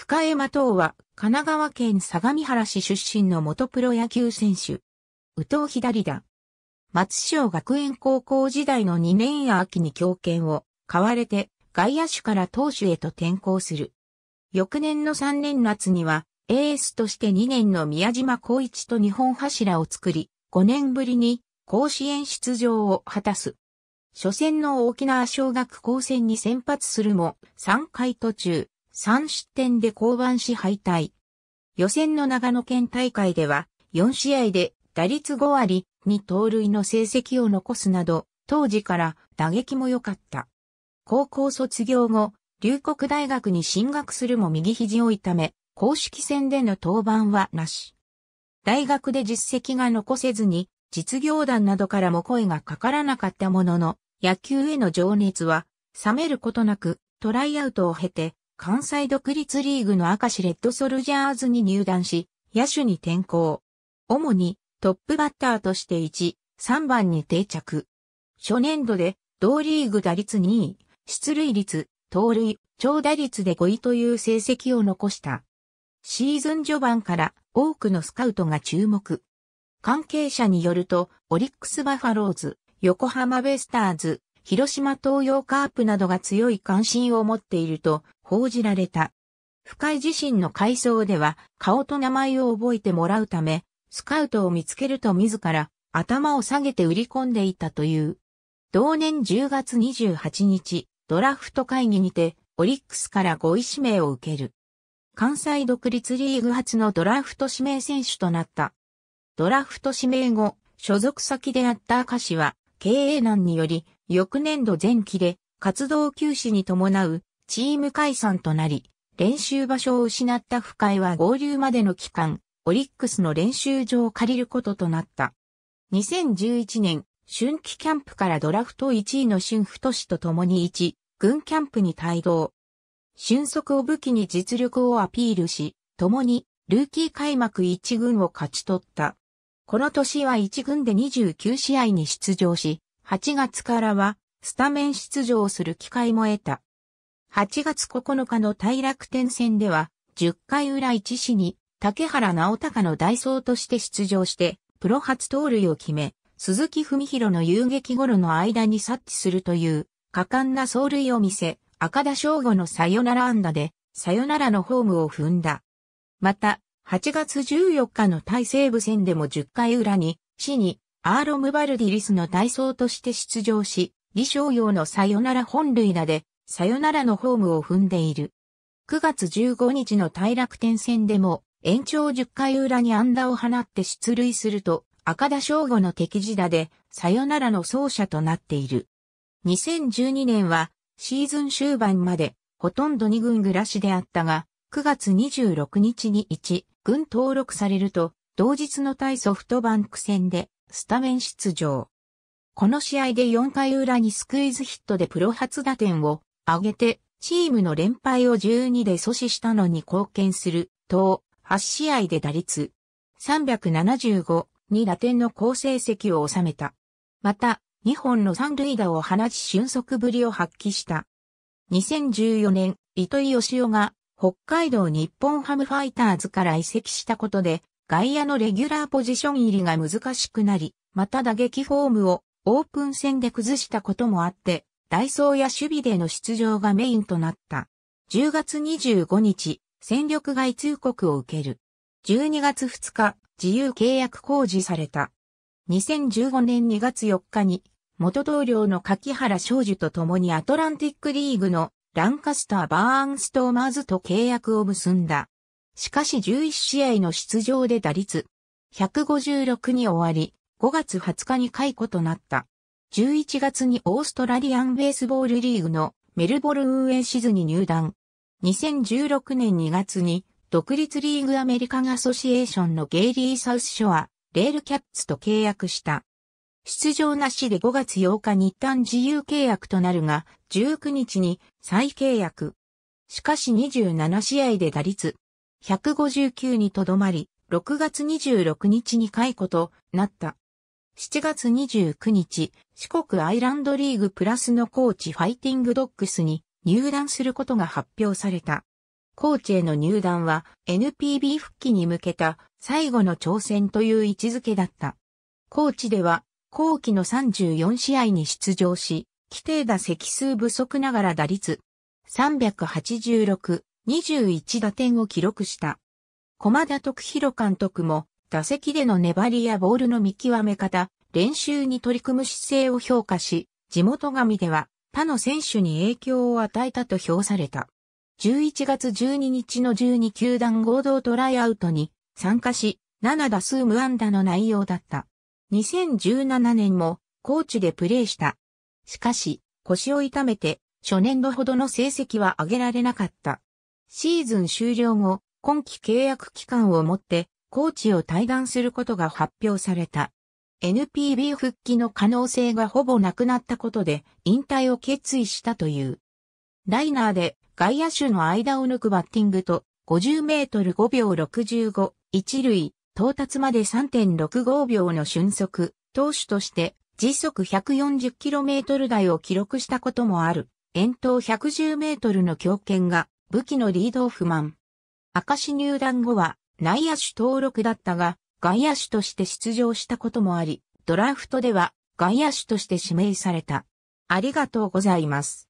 深江真藤は、神奈川県相模原市出身の元プロ野球選手。宇藤左だ。松潮学園高校時代の2年秋に強権を、買われて、外野手から投手へと転向する。翌年の3年夏には、エースとして2年の宮島光一と日本柱を作り、5年ぶりに甲子園出場を果たす。初戦の沖縄小学高専に先発するも、3回途中、3失点で降板し敗退。予選の長野県大会では、4試合で打率5割に盗塁の成績を残すなど、当時から打撃も良かった。高校卒業後、龍谷大学に進学するも右肘を痛め、公式戦での登板はなし。大学で実績が残せずに、実業団などからも声がかからなかったものの、野球への情熱は冷めることなく、トライアウトを経て、関西独立リーグの明石レッドソルジャーズに入団し、野手に転向。主にトップバッターとして1、3番に定着。初年度で同リーグ打率2位、出塁率、盗塁、長打率で5位という成績を残した。シーズン序盤から多くのスカウトが注目。関係者によると、オリックスバファローズ、横浜ベスターズ、広島東洋カープなどが強い関心を持っていると報じられた。深井自身の回想では顔と名前を覚えてもらうため、スカウトを見つけると自ら頭を下げて売り込んでいたという。同年10月28日、ドラフト会議にて、オリックスから5位指名を受ける。関西独立リーグ初のドラフト指名選手となった。ドラフト指名後、所属先であった赤氏は、経営難により、翌年度前期で、活動休止に伴うチーム解散となり、練習場所を失った深井は合流までの期間、オリックスの練習場を借りることとなった。2011年、春季キャンプからドラフト1位の春太氏と共に1、軍キャンプに帯同。俊足を武器に実力をアピールし、共にルーキー開幕1軍を勝ち取った。この年は1軍で29試合に出場し、8月からはスタメン出場する機会も得た。8月9日の大楽天戦では、10回裏1死に、竹原直隆の代走として出場して、プロ初盗塁を決め、鈴木文弘の遊撃頃の間に察知するという、果敢な走塁を見せ、赤田翔吾のサヨナラ安打で、サヨナラのホームを踏んだ。また、8月14日の大西部戦でも10回裏に、市に、アーロムバルディリスの代走として出場し、李商用のサヨナラ本塁打で、さよならのホームを踏んでいる。9月15日の大楽天戦でも、延長10回裏に安打を放って出塁すると、赤田翔吾の敵地打で、さよならの走者となっている。2012年は、シーズン終盤まで、ほとんど2軍暮らしであったが、9月26日に1軍登録されると、同日の対ソフトバンク戦で、スタメン出場。この試合で4回裏にスクイズヒットでプロ初打点を挙げて、チームの連敗を12で阻止したのに貢献する、と、8試合で打率、375、2打点の好成績を収めた。また、2本の三塁打を放ち俊足ぶりを発揮した。2014年、糸井義雄が北海道日本ハムファイターズから移籍したことで、外野のレギュラーポジション入りが難しくなり、また打撃フォームをオープン戦で崩したこともあって、ダイソーや守備での出場がメインとなった。10月25日、戦力外通告を受ける。12月2日、自由契約公示された。2015年2月4日に、元同僚の柿原少樹と共にアトランティックリーグのランカスター・バーンストーマーズと契約を結んだ。しかし11試合の出場で打率156に終わり、5月20日に解雇となった。11月にオーストラリアンベースボールリーグのメルボルン運営シズに入団。2016年2月に独立リーグアメリカンアソシエーションのゲイリー・サウスショア、レールキャッツと契約した。出場なしで5月8日に一旦自由契約となるが、19日に再契約。しかし27試合で打率159にとどまり、6月26日に解雇となった。7月29日、四国アイランドリーグプラスのコーチファイティングドッグスに入団することが発表された。コーチへの入団は NPB 復帰に向けた最後の挑戦という位置づけだった。コーチでは後期の34試合に出場し、規定打席数不足ながら打率386、21打点を記録した。駒田徳弘監督も打席での粘りやボールの見極め方、練習に取り組む姿勢を評価し、地元紙では他の選手に影響を与えたと評された。11月12日の12球団合同トライアウトに参加し、7打数無安打の内容だった。2017年もコーチでプレーした。しかし、腰を痛めて初年度ほどの成績は上げられなかった。シーズン終了後、今季契約期間をもってコーチを退団することが発表された。NPB 復帰の可能性がほぼなくなったことで引退を決意したという。ライナーで外野手の間を抜くバッティングと50メートル5秒65、一塁、到達まで3.65秒の瞬速、投手として時速 140km 台を記録したこともある、遠投 110m の強肩が武器のリードオフマン。明石入団後は内野手登録だったが、外野手として出場したこともあり、ドラフトでは外野手として指名された。ありがとうございます。